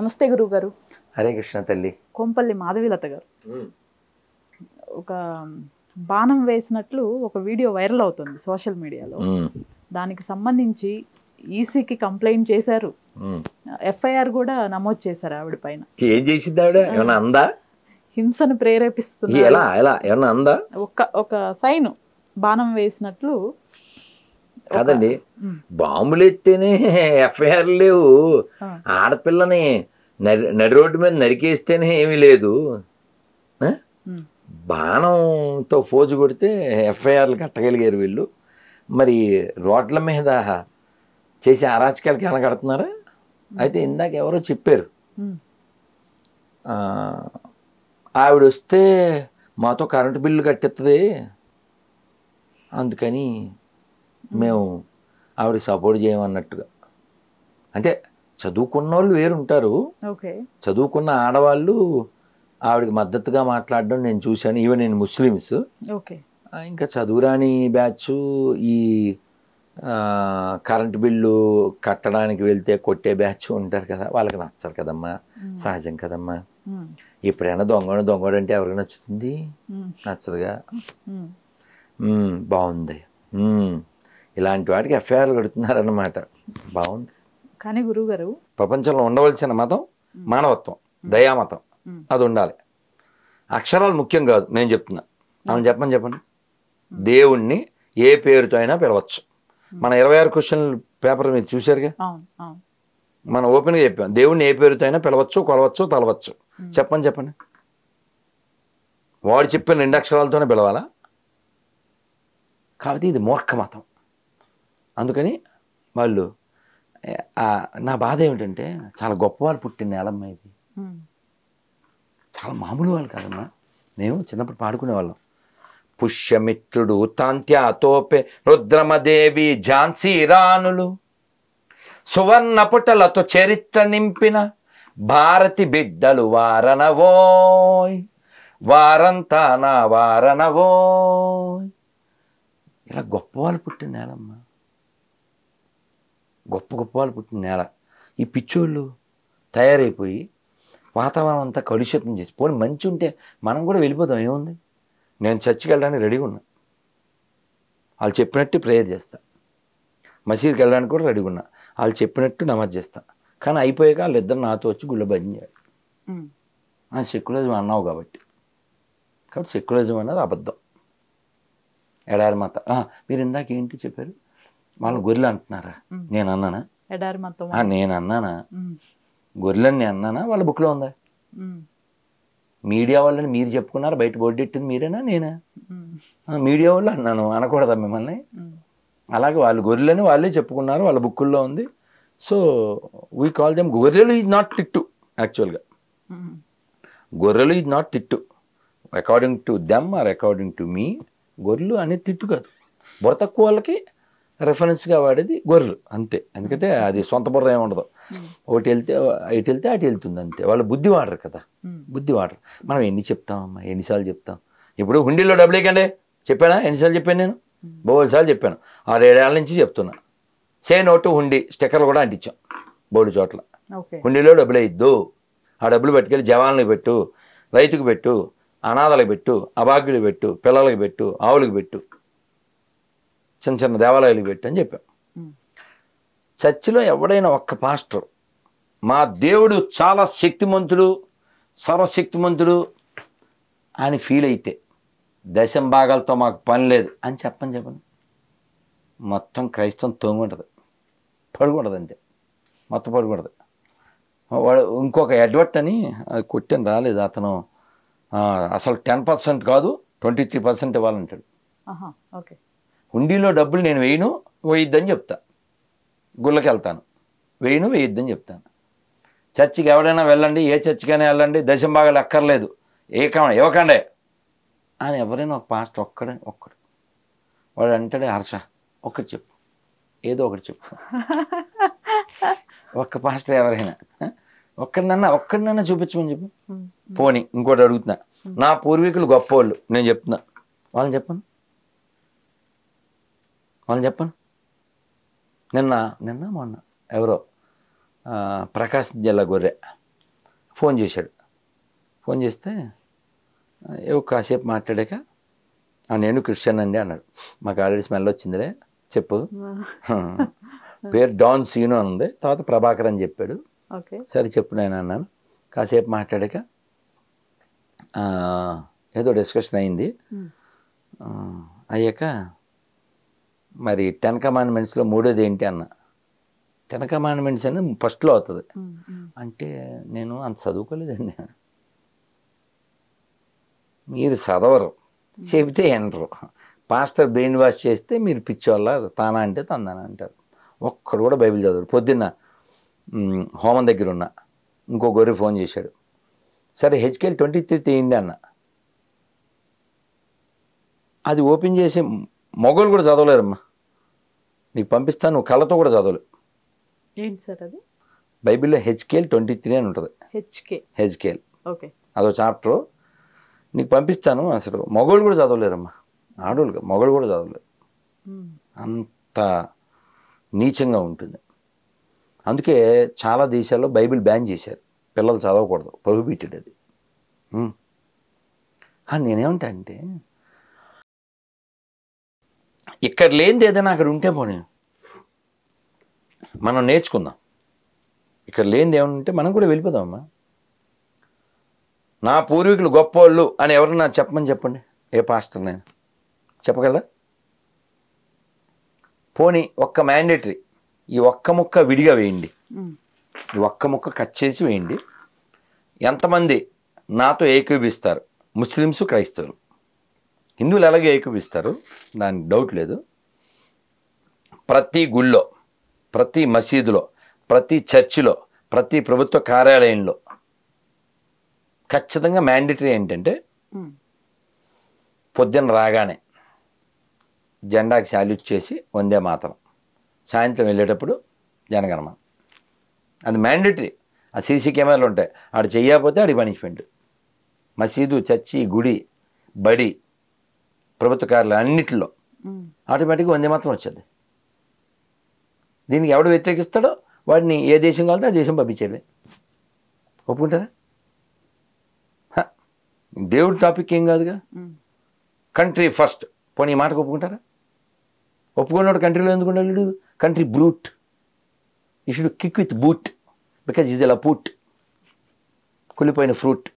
నమస్తే గురువు గారు హరే కృష్ణ తల్లి కొంపల్లి మాధవీలత గారు ఒక బాణం వేసినట్లు ఒక వీడియో వైరల్ అవుతుంది సోషల్ మీడియాలో దానికి సంబంధించి ఈసీకి కంప్లైంట్ చేశారు ఎఫ్ఐఆర్ కూడా నమోదు చేశారు ఆవిడ పైన ఏం చేసింది ఆవిడ అందా హింసను ప్రేరేపిస్తుంది ఎలా ఎలా ఏమన్నా అందా ఒక ఒక సైన్ బాణం వేసినట్లు కాదండి బాంబులు ఎత్తేనే ఎఫ్ఐఆర్ లేవు ఆడపిల్లని నరి నడి రోడ్డు మీద నరికేస్తేనే ఏమీ లేదు బాణంతో ఫోజు కొడితే ఎఫ్ఐఆర్లు కట్టగలిగారు వీళ్ళు మరి రోడ్ల మీద చేసే అరాచకాలకి అనగడుతున్నారా అయితే ఇందాక ఎవరో చెప్పారు ఆవిడ వస్తే మాతో కరెంటు బిల్లు కట్టిస్తుంది అందుకని మేము ఆవిడ సపోర్ట్ చేయమన్నట్టుగా అంటే చదువుకున్న వాళ్ళు వేరుంటారు చదువుకున్న ఆడవాళ్ళు ఆవిడకి మద్దతుగా మాట్లాడడం నేను చూశాను ఈవెన్ నేను ముస్లిమ్స్ ఇంకా చదువురాని బ్యాచ్ ఈ కరెంట్ బిల్లు కట్టడానికి వెళ్తే కొట్టే బ్యాచ్ ఉంటారు కదా వాళ్ళకి నచ్చరు కదమ్మా సహజం కదమ్మా ఎప్పుడైనా దొంగడం దొంగడు అంటే ఎవరికి నచ్చుతుంది నచ్చదుగా బాగుంది ఇలాంటి వాటికి ఎఫ్ఐఆర్ కడుతున్నారన్నమాట బాగుంది కానీ గురువుగారు ప్రపంచంలో ఉండవలసిన మతం మానవత్వం దయామతం అది ఉండాలి అక్షరాలు ముఖ్యం కాదు నేను చెప్తున్నా అని చెప్పని చెప్పండి దేవుణ్ణి ఏ పేరుతో అయినా పిలవచ్చు మన ఇరవై ఆరు క్వశ్చన్లు పేపర్ మీరు చూశారుగా మనం ఓపెన్గా చెప్పాం దేవుణ్ణి ఏ పేరుతో అయినా పిలవచ్చు కొలవచ్చు తలవచ్చు చెప్పండి చెప్పండి వాడు చెప్పిన రెండు అక్షరాలతోనే పిలవాలా కాబట్టి ఇది మూర్ఖమతం అందుకని వాళ్ళు నా బాధ ఏమిటంటే చాలా గొప్ప వాళ్ళు పుట్టిన నేలమ్మ ఇది చాలా మామూలు వాళ్ళు కాదమ్మా మేము చిన్నప్పుడు పాడుకునేవాళ్ళం పుష్యమిత్రుడు తాంత్యాతోపే తోపే రుద్రమదేవి ఝాన్సీ రాణులు సువర్ణ పుటలతో చరిత్ర నింపిన భారతి బిడ్డలు వారనవోయ్ వారంతా నా వారనవోయ్ ఇలా గొప్పవాళ్ళు పుట్టిన నేలమ్మా గొప్ప గొప్ప వాళ్ళు పుట్టిన నేల ఈ పిచ్చోళ్ళు తయారైపోయి వాతావరణం అంతా కలుషితం చేసి పోనీ మంచి ఉంటే మనం కూడా వెళ్ళిపోదాం ఏముంది నేను చర్చికి వెళ్ళడానికి రెడీగా ఉన్నా వాళ్ళు చెప్పినట్టు ప్రేయర్ చేస్తా మసీద్కి వెళ్ళడానికి కూడా రెడీగా ఉన్నా వాళ్ళు చెప్పినట్టు నమాజ్ చేస్తా కానీ అయిపోయాక వాళ్ళు ఇద్దరు నాతో వచ్చి గుళ్ళ భజన చేయాలి సెక్యులరిజం అన్నావు కాబట్టి కాబట్టి సెక్యులరిజం అనేది అబద్ధం ఎడారి మాత్రం మీరు ఇందాక ఏంటి చెప్పారు వాళ్ళు గొర్రెలు అంటున్నారా నేను అన్నానా నేను అన్నానా గొర్రెలని నేను అన్నానా వాళ్ళ బుక్లో ఉందా మీడియా వాళ్ళని మీరు చెప్పుకున్నారు బయట బోర్డు ఎట్టింది మీరేనా నేనా మీడియా వాళ్ళు అన్నాను అనకూడదా మిమ్మల్ని అలాగే వాళ్ళు గొర్రెలని వాళ్ళే చెప్పుకున్నారు వాళ్ళ బుక్కుల్లో ఉంది సో వీ కాల్ దెమ్ గొర్రెలు ఈజ్ నాట్ తిట్టు యాక్చువల్గా గొర్రెలు ఈజ్ నాట్ తిట్టు according to them or according to me గొర్రెలు అనేది తిట్టు కాదు బుర్ర తక్కువ వాళ్ళకి రెఫరెన్స్గా వాడేది గొర్రెలు అంతే ఎందుకంటే అది సొంత బుర్ర ఏమి ఉండదు hmm. ఒకటి వెళ్తే ఇటు వెళ్తే అటు వెళ్తుంది అంతే వాళ్ళు బుద్ధి వాడరు కదా hmm. బుద్ధి వాడరు మనం ఎన్ని చెప్తామమ్మా ఎన్నిసార్లు చెప్తాం ఇప్పుడు హుండీలో డబ్బులేకండి చెప్పానా ఎన్నిసార్లు చెప్పాను నేను hmm. బోల్సార్లు చెప్పాను ఆరు ఏడేళ్ళ నుంచి చెప్తున్నా సే నోటు హుండీ స్టిక్కర్లు కూడా అంటించాం బోర్డు చోట్ల హుండీలో డబ్బులు ఇద్దు ఆ డబ్బులు పట్టుకెళ్ళి జవాన్లకు పెట్టు రైతుకు పెట్టు అనాథలకు పెట్టు అభాగ్యులకు పెట్టు పిల్లలకు పెట్టు ఆవులకు పెట్టు చిన్న చిన్న దేవాలయాలు పెట్టి అని చెప్పాం చర్చిలో ఎవడైనా ఒక్క పాస్టర్ మా దేవుడు చాలా శక్తిమంతుడు సర్వశక్తిమంతుడు అని ఫీల్ అయితే దశం భాగాలతో మాకు పని లేదు అని చెప్పని చెప్పండి మొత్తం క్రైస్తవం తొంగుంటుంది పడుకుంటుంది అంతే మొత్తం పడుకుంటుంది వాడు ఇంకొక ఎడ్వర్ట్ అని అది కొట్టాను రాలేదు అతను అసలు టెన్ పర్సెంట్ కాదు ట్వంటీ త్రీ పర్సెంట్ ఇవ్వాలంటాడు ఓకే హుండీలో డబ్బులు నేను వేయను వేయిద్దని చెప్తా గుళ్ళకి వెళ్తాను వేయను వేయిద్దని చెప్తాను చర్చికి ఎవడైనా వెళ్ళండి ఏ చర్చికైనా వెళ్ళండి దశం బాగా ఏ కావండి ఇవ్వకండే అని ఎవరైనా ఒక పాస్టర్ ఒక్కడే ఒక్కడు వాడు అంటాడే హర్ష ఒక్కటి చెప్పు ఏదో ఒకటి చెప్పు ఒక్క పాస్టర్ ఎవరైనా ఒక్కడినన్నా ఒక్కడినన్నా చూపించమని చెప్పు పోనీ ఇంకోటి అడుగుతున్నా నా పూర్వీకులు గొప్పవాళ్ళు నేను చెప్తున్నా వాళ్ళని చెప్పను వాళ్ళని చెప్పను నిన్న నిన్న మొన్న ఎవరో ప్రకాశ్ జిల్లా గొర్రె ఫోన్ చేశాడు ఫోన్ చేస్తే ఏవో కాసేపు మాట్లాడాక నేను క్రిస్టియన్ అండి అన్నాడు మాకు ఆల్రెడీ స్మెల్ వచ్చిందిలే చెప్పు పేరు డాన్ సీను అని ఉంది తర్వాత ప్రభాకర్ అని చెప్పాడు సరే చెప్పు నేను అన్నాను కాసేపు మాట్లాడాక ఏదో డిస్కషన్ అయింది అయ్యాక మరి టెన్ కమాండ్మెంట్స్లో మూడోది ఏంటి అన్న టెన్ కమాండ్మెంట్స్ అని ఫస్ట్లో అవుతుంది అంటే నేను అంత చదువుకోలేదండి మీరు చదవరు చెబితే ఎనరు పాస్టర్ బ్రెయిన్ వాష్ చేస్తే మీరు పిచ్చోళ్ళ తానా అంటే తందానా అంటారు ఒక్కడు కూడా బైబిల్ చదవరు పొద్దున్న హోమం దగ్గర ఉన్న ఇంకో గొర్రె ఫోన్ చేశాడు సరే హెచ్కెల్ ట్వంటీ త్రీ తీయండి అన్న అది ఓపెన్ చేసి మగవాళ్ళు కూడా చదవలేరమ్మా నీకు పంపిస్తాను నువ్వు కళ్ళతో కూడా చదవలేవు సార్ అది బైబిల్లో హెచ్కేల్ ట్వంటీ త్రీ అని ఉంటుంది హెచ్కే హెచ్కేఎల్ ఓకే అదో చాప్టర్ నీకు పంపిస్తాను అసలు మొగోళ్ళు కూడా చదవలేరమ్మా ఆడోళ్ళుగా మొగలు కూడా చదవలేరు అంత నీచంగా ఉంటుంది అందుకే చాలా దేశాల్లో బైబిల్ బ్యాన్ చేశారు పిల్లలు చదవకూడదు ప్రొహిబిటెడ్ అది నేనేమంటా అంటే ఇక్కడ లేనిది ఏదైనా అక్కడ ఉంటే పోనీ మనం నేర్చుకుందాం ఇక్కడ లేనిది ఏమైనా ఉంటే మనం కూడా వెళ్ళిపోదామమ్మా నా పూర్వీకులు గొప్పవాళ్ళు అని ఎవరన్నా చెప్పమని చెప్పండి ఏ పాస్టర్ నేను చెప్పగలరా పోనీ ఒక్క మ్యాండేటరీ ఈ ఒక్క ముక్క విడిగా వేయండి ఈ ఒక్క ముక్క కట్ చేసి వేయండి ఎంతమంది నాతో ఏకీభిస్తారు ముస్లిమ్స్ క్రైస్తవులు హిందువులు అలాగే ఏకీపిస్తారు దానికి డౌట్ లేదు ప్రతి గుళ్ళో ప్రతి మసీదులో ప్రతి చర్చిలో ప్రతి ప్రభుత్వ కార్యాలయంలో ఖచ్చితంగా మ్యాండేటరీ ఏంటంటే పొద్దున్న రాగానే జెండాకి శాల్యూట్ చేసి వందే మాత్రం సాయంత్రం వెళ్ళేటప్పుడు జనగణమ అది మ్యాండేటరీ ఆ సీసీ కెమెరాలు ఉంటాయి ఆడు చేయకపోతే ఆడి పనిష్మెంట్ మసీదు చర్చి గుడి బడి ప్రభుత్వ కార్యాలయం అన్నింటిలో ఆటోమేటిక్గా వందే మాత్రం వచ్చేది దీనికి ఎవడు వ్యతిరేకిస్తాడో వాడిని ఏ దేశం కావాలంటే ఆ దేశం పంపించేవే ఒప్పుకుంటారా దేవుడి టాపిక్ ఏం కాదుగా కంట్రీ ఫస్ట్ పోనీ మాటకు ఒప్పుకుంటారా ఒప్పుకున్నాడు కంట్రీలో ఎందుకు ఉండాలి country brute you should kick with boot because ఇది ఇలా పూట్ కులిపోయిన ఫ్రూట్